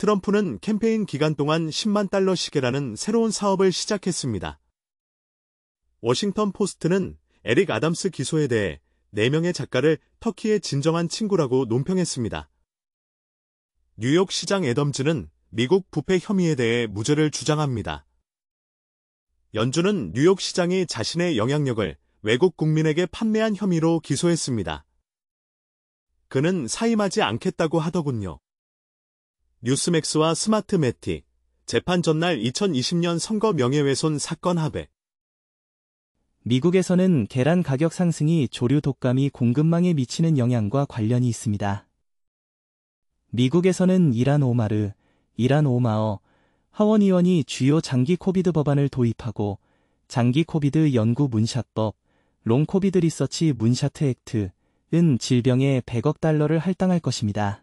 트럼프는 캠페인 기간 동안 10만 달러 시계라는 새로운 사업을 시작했습니다. 워싱턴 포스트는 에릭 아담스 기소에 대해 4명의 작가를 터키의 진정한 친구라고 논평했습니다. 뉴욕시장 애덤즈는 미국 부패 혐의에 대해 무죄를 주장합니다. 연준은 뉴욕시장이 자신의 영향력을 외국 국민에게 판매한 혐의로 기소했습니다. 그는 사임하지 않겠다고 하더군요. 뉴스맥스와 스마트매틱, 재판 전날 2020년 선거 명예훼손 사건 합의. 미국에서는 계란 가격 상승이 조류 독감이 공급망에 미치는 영향과 관련이 있습니다. 미국에서는 이란 오마르, 이란 오마어, 하원의원이 주요 장기 코비드 법안을 도입하고 장기 코비드 연구 문샷법, 롱 코비드 리서치 문샷트 액트, 은 질병에 100억 달러를 할당할 것입니다.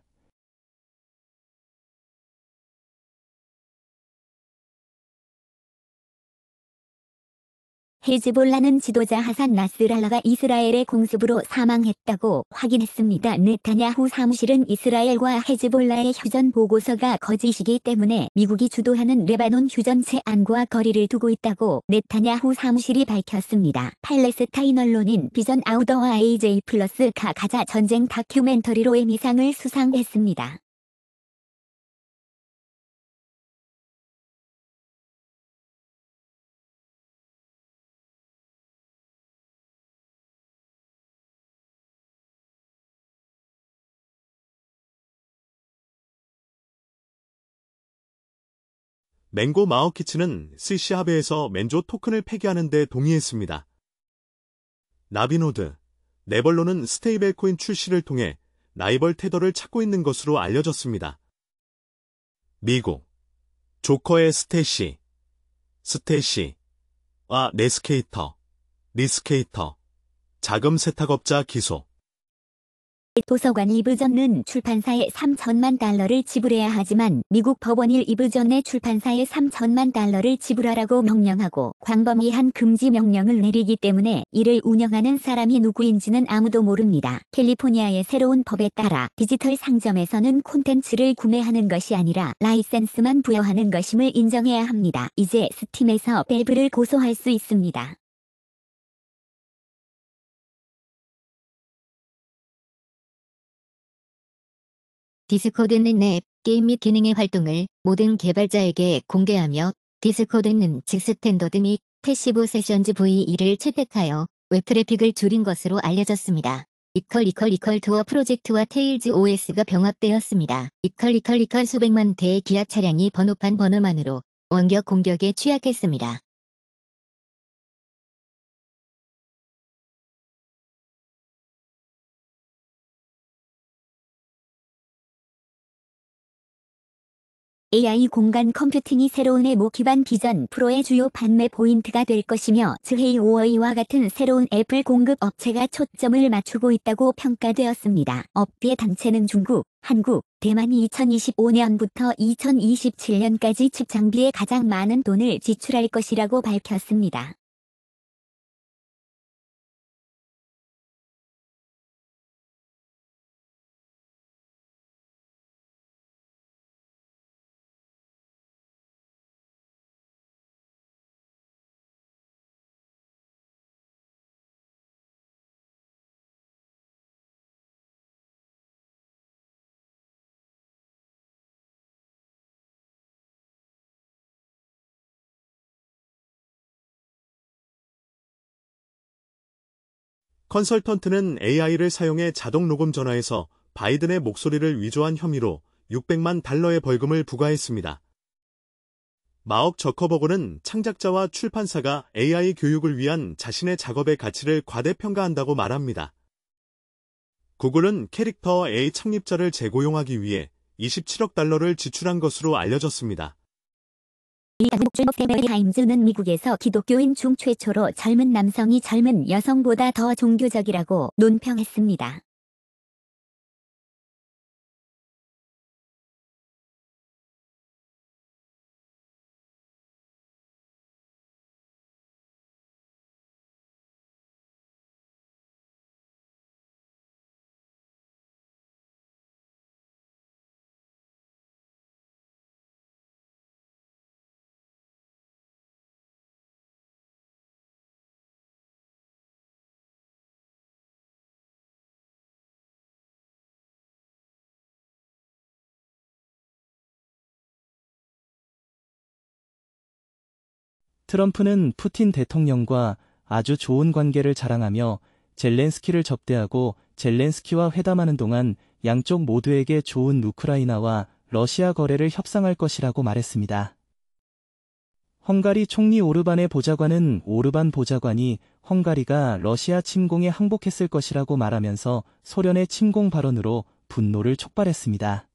헤즈볼라는 지도자 하산 나스랄라가 이스라엘의 공습으로 사망했다고 확인했습니다. 네타냐후 사무실은 이스라엘과 헤즈볼라의 휴전 보고서가 거짓이기 때문에 미국이 주도하는 레바논 휴전 제안과 거리를 두고 있다고 네타냐후 사무실이 밝혔습니다. 팔레스타인 언론인 비전 아우더와 AJ 플러스가 가자 전쟁 다큐멘터리로 에미상을 수상했습니다. 맹고 마오키츠는 c c 하베에서 맨조 토큰을 폐기하는 데 동의했습니다. 나비노드, 네벌로는 스테이블 코인 출시를 통해 라이벌 테더를 찾고 있는 것으로 알려졌습니다. 미국, 조커의 스테시, 스테시와 네스케이터, 리스케이터, 자금 세탁업자 기소 도서관 이브전은 출판사에 3천만 달러를 지불해야 하지만 미국 법원이 이브전의 출판사에 3천만 달러를 지불하라고 명령하고 광범위한 금지 명령을 내리기 때문에 이를 운영하는 사람이 누구인지는 아무도 모릅니다. 캘리포니아의 새로운 법에 따라 디지털 상점에서는 콘텐츠를 구매하는 것이 아니라 라이센스만 부여하는 것임을 인정해야 합니다. 이제 스팀에서 밸브를 고소할 수 있습니다. 디스코드는 앱, 게임 및 기능의 활동을 모든 개발자에게 공개하며 디스코드는 직스탠더드 및 패시브 세션즈 VE를 채택하여 웹 트래픽을 줄인 것으로 알려졌습니다. 이퀄이퀄이퀄 투어 프로젝트와 테일즈 OS가 병합되었습니다. 이퀄이퀄이퀄 수백만 대의 기아 차량이 번호판 번호만으로 원격 공격에 취약했습니다. AI 공간 컴퓨팅이 새로운 애모 기반 비전 프로의 주요 판매 포인트가 될 것이며 즈헤이 오어이와 같은 새로운 애플 공급 업체가 초점을 맞추고 있다고 평가되었습니다. 업계 단체는 중국, 한국, 대만이 2025년부터 2027년까지 칩 장비에 가장 많은 돈을 지출할 것이라고 밝혔습니다. 컨설턴트는 AI를 사용해 자동 녹음 전화에서 바이든의 목소리를 위조한 혐의로 600만 달러의 벌금을 부과했습니다. 마억 저커버그는 창작자와 출판사가 AI 교육을 위한 자신의 작업의 가치를 과대평가한다고 말합니다. 구글은 캐릭터 A 창립자를 재고용하기 위해 27억 달러를 지출한 것으로 알려졌습니다. 이국주목 페베리 하임즈는 미국에서 기독교인 중 최초로 젊은 남성이 젊은 여성보다 더 종교적이라고 논평했습니다. 트럼프는 푸틴 대통령과 아주 좋은 관계를 자랑하며 젤렌스키를 접대하고 젤렌스키와 회담하는 동안 양쪽 모두에게 좋은 우크라이나와 러시아 거래를 협상할 것이라고 말했습니다. 헝가리 총리 오르반의 보좌관은 오르반 보좌관이 헝가리가 러시아 침공에 항복했을 것이라고 말하면서 소련의 침공 발언으로 분노를 촉발했습니다.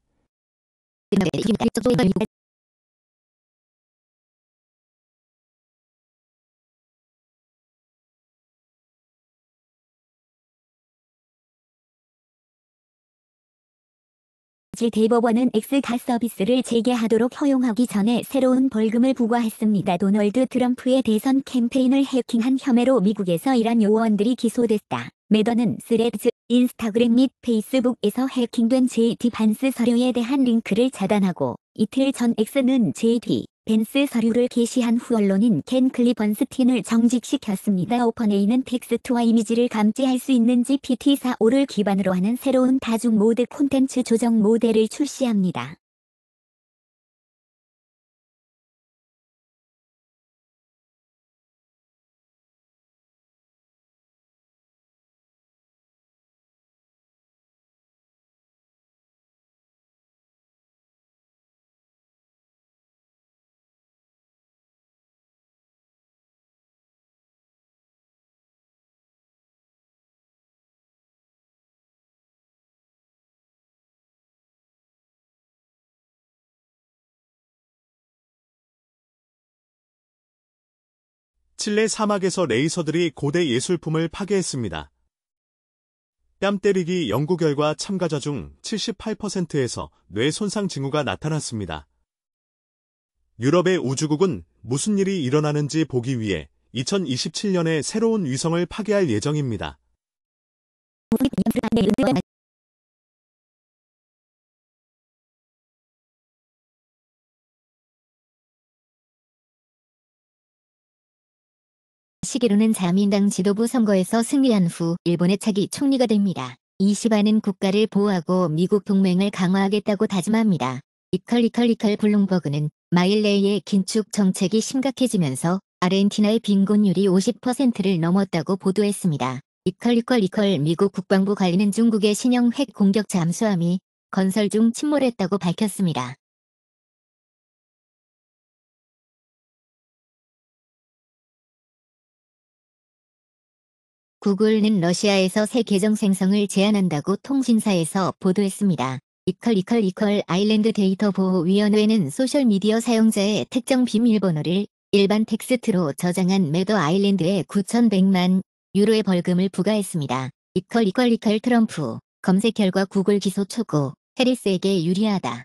당시 대법원은 엑스가 서비스를 재개하도록 허용하기 전에 새로운 벌금을 부과했습니다. 도널드 트럼프의 대선 캠페인을 해킹한 혐의로 미국에서 일한 요원들이 기소됐다. 매더는 스레즈, 인스타그램 및 페이스북에서 해킹된 JD 반스 서류에 대한 링크를 차단하고 이틀 전 X는 JD 벤스 서류를 게시한 후 언론인 켄 클리번스틴을 정직시켰습니다. 오퍼네이는 텍스트와 이미지를 감지할 수 있는 GPT-45를 기반으로 하는 새로운 다중 모드 콘텐츠 조정 모델을 출시합니다. 칠레 사막에서 레이서들이 고대 예술품을 파괴했습니다. 뺨 때리기 연구 결과 참가자 중 78%에서 뇌 손상 징후가 나타났습니다. 유럽의 우주국은 무슨 일이 일어나는지 보기 위해 2027년에 새로운 위성을 파괴할 예정입니다. 시기로는 자민당 지도부 선거에서 승리한 후 일본의 차기 총리가 됩니다. 이시바는 국가를 보호하고 미국 동맹을 강화하겠다고 다짐합니다. 이컬 이컬 이컬 블룸버그는 마일레이의 긴축 정책이 심각해지면서 아르헨티나의 빈곤율이 50%를 넘었다고 보도했습니다. 이컬 이컬 이컬 미국 국방부 관리는 중국의 신형 핵 공격 잠수함이 건설 중 침몰했다고 밝혔습니다. 구글은 러시아에서 새 계정 생성을 제한한다고 통신사에서 보도했습니다. 이퀄 이퀄 이퀄 아일랜드 데이터 보호위원회는 소셜미디어 사용자의 특정 비밀번호를 일반 텍스트로 저장한 매더 아일랜드에 9,100만 유로의 벌금을 부과했습니다. 이퀄 이퀄 이퀄 트럼프 검색 결과 구글 기소 초고 해리스에게 유리하다.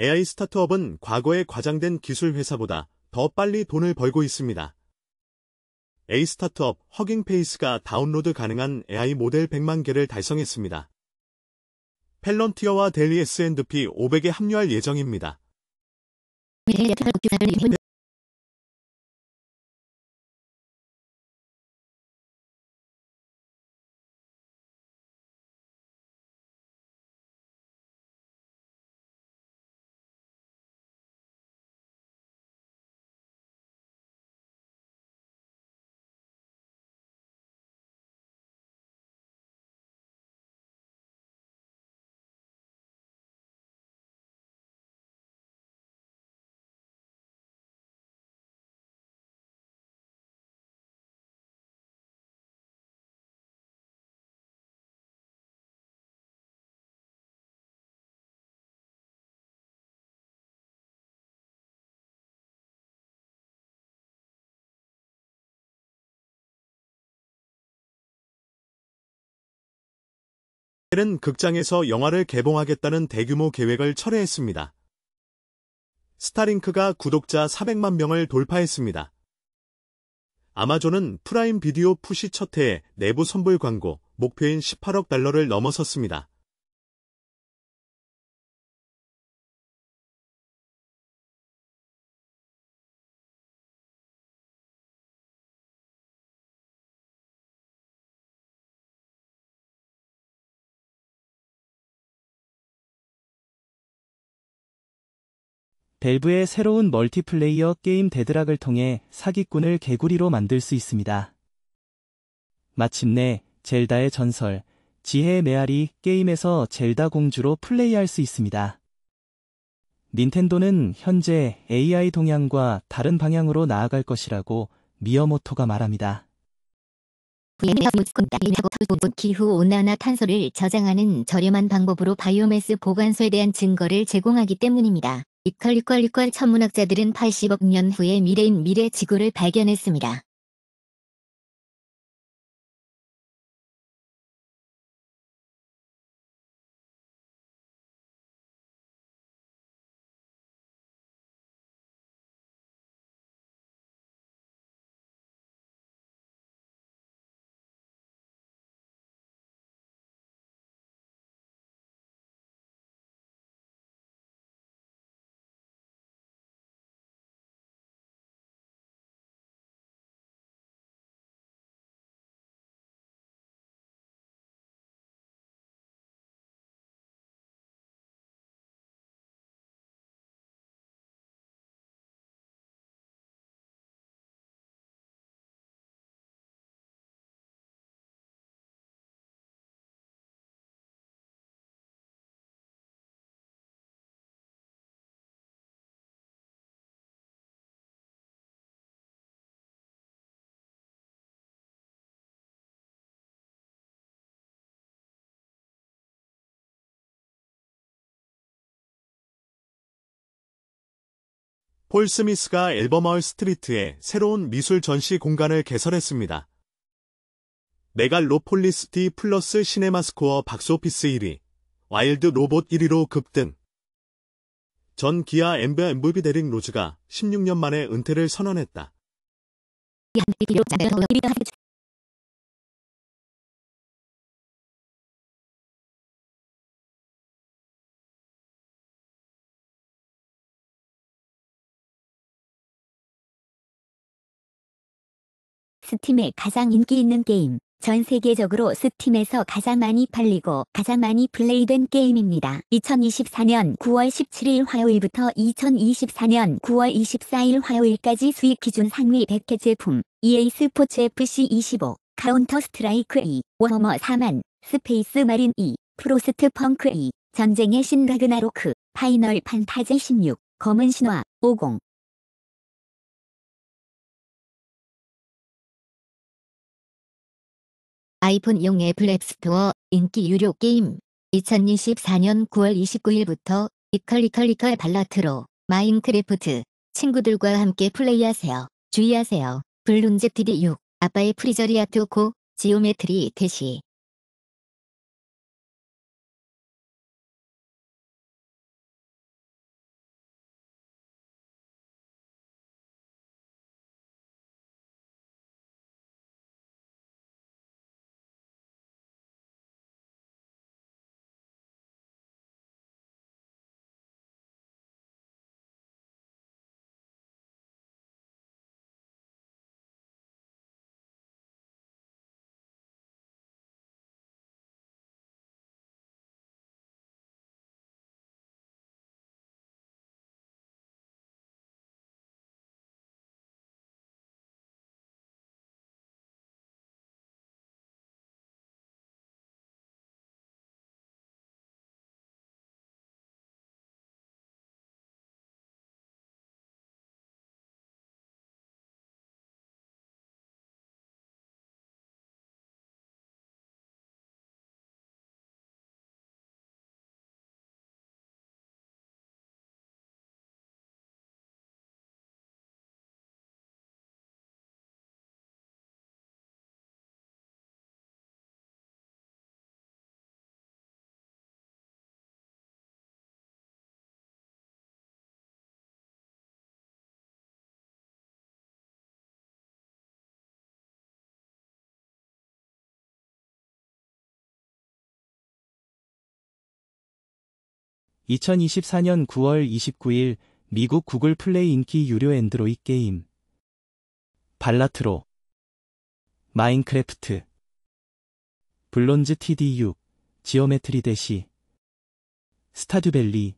AI 스타트업은 과거에 과장된 기술 회사보다 더 빨리 돈을 벌고 있습니다. A 스타트업 허깅페이스가 다운로드 가능한 AI 모델 100만 개를 달성했습니다. 펠런티어와 델리 S&P 500에 합류할 예정입니다. 해는 극장에서 영화를 개봉하겠다는 대규모 계획을 철회했습니다. 스타링크가 구독자 400만 명을 돌파했습니다. 아마존은 프라임 비디오 푸시 첫 해에 내부 선불 광고 목표인 18억 달러를 넘어섰습니다. 밸브의 새로운 멀티플레이어 게임 데드락을 통해 사기꾼을 개구리로 만들 수 있습니다. 마침내 젤다의 전설, 지혜의 메아리 게임에서 젤다 공주로 플레이할 수 있습니다. 닌텐도는 현재 AI 동향과 다른 방향으로 나아갈 것이라고 미어모토가 말합니다. 기후 온난화 탄소를 저장하는 저렴한 방법으로 바이오매스 보관소에 대한 증거를 제공하기 때문입니다. 이퀄리퀄리퀄 천문학자들은 80억 년후의 미래인 미래 지구를 발견했습니다. 폴 스미스가 앨버마을 스트리트에 새로운 미술 전시 공간을 개설했습니다. 메갈로폴리스 D 플러스 시네마스코어 박스오피스 1위, 와일드 로봇 1위로 급등. 전 기아 엠브 MVP 데릭 로즈가 16년 만에 은퇴를 선언했다. 스팀의 가장 인기 있는 게임, 전 세계적으로 스팀에서 가장 많이 팔리고 가장 많이 플레이된 게임입니다. 2024년 9월 17일 화요일부터 2024년 9월 24일 화요일까지 수익 기준 상위 100개 제품, EA 스포츠 FC25, 카운터 스트라이크 2, 워머 4만, 스페이스 마린 2, 프로스트 펑크 2, 전쟁의 신 라그나로크, 파이널 판타지 16, 검은 신화, 50, 아이폰용 애플 앱스토어 인기 유료 게임 2024년 9월 29일부터 이컬리컬이컬 발라트로 마인크래프트 친구들과 함께 플레이하세요. 주의하세요. 블룬즈 TD6 아빠의 프리저리아토코 지오메트리 대시 2024년 9월 29일 미국 구글 플레이 인기 유료 엔드로이 게임 발라트로 마인크래프트 블론즈 TD6 지오메트리 대시 스타듀밸리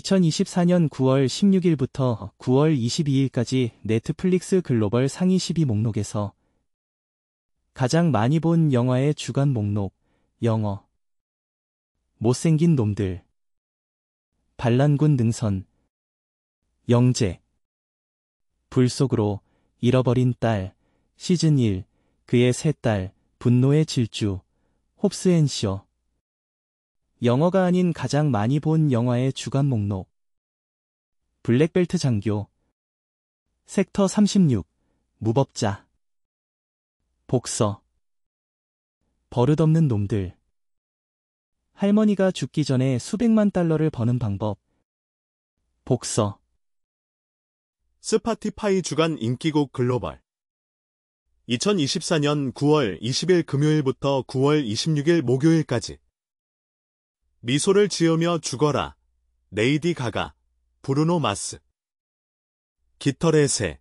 2024년 9월 16일부터 9월 22일까지 네트플릭스 글로벌 상위 1 2 목록에서 가장 많이 본 영화의 주간 목록, 영어, 못생긴 놈들, 반란군 능선, 영재, 불속으로 잃어버린 딸, 시즌 1, 그의 새 딸, 분노의 질주, 홉스앤쇼, 영어가 아닌 가장 많이 본 영화의 주간 목록 블랙벨트 장교 섹터 36 무법자 복서 버릇없는 놈들 할머니가 죽기 전에 수백만 달러를 버는 방법 복서 스파티파이 주간 인기곡 글로벌 2024년 9월 20일 금요일부터 9월 26일 목요일까지 미소를 지으며 죽어라. 레이디 가가, 브루노 마스. 깃털의 새,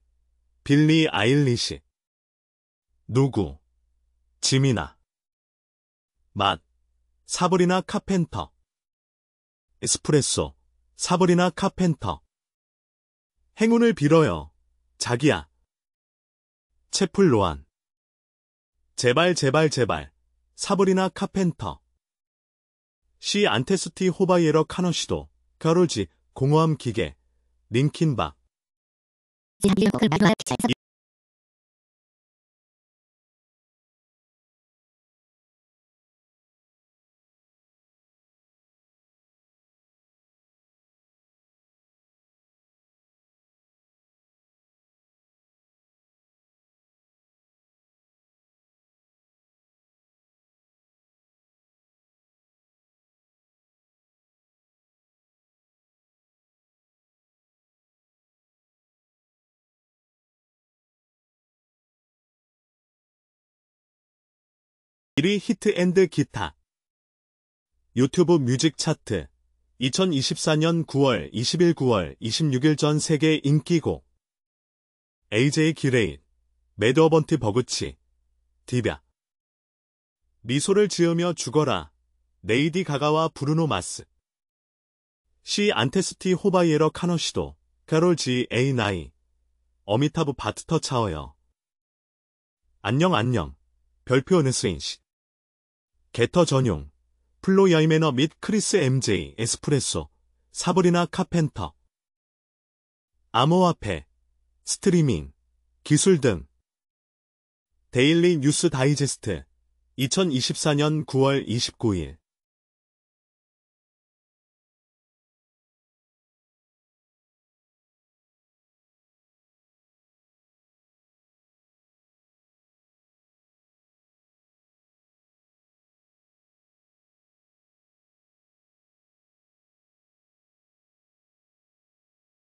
빌리 아일리시. 누구? 지미나. 맛, 사브리나 카펜터. 에스프레소, 사브리나 카펜터. 행운을 빌어요. 자기야. 채플 로안. 제발 제발 제발. 사브리나 카펜터. 시 안테스티 호바이에러 카노시도 가로지 공허함 기계 링킨바 1위 히트앤드 기타 유튜브 뮤직 차트 2024년 9월 20일 9월 26일 전 세계 인기곡 AJ 기레인, 매드어번트 버그치, 디비아 미소를 지으며 죽어라, 네이디 가가와 브루노 마스 C 안테스티 호바이에러 카너시도, 캐롤 G A9, 어미타브 바트터 차워요 안녕 안녕, 별표 은스인씨 게터 전용, 플로 어이매너및 크리스 MJ, 에스프레소, 사브리나 카펜터, 암호화폐, 스트리밍, 기술 등 데일리 뉴스 다이제스트 2024년 9월 29일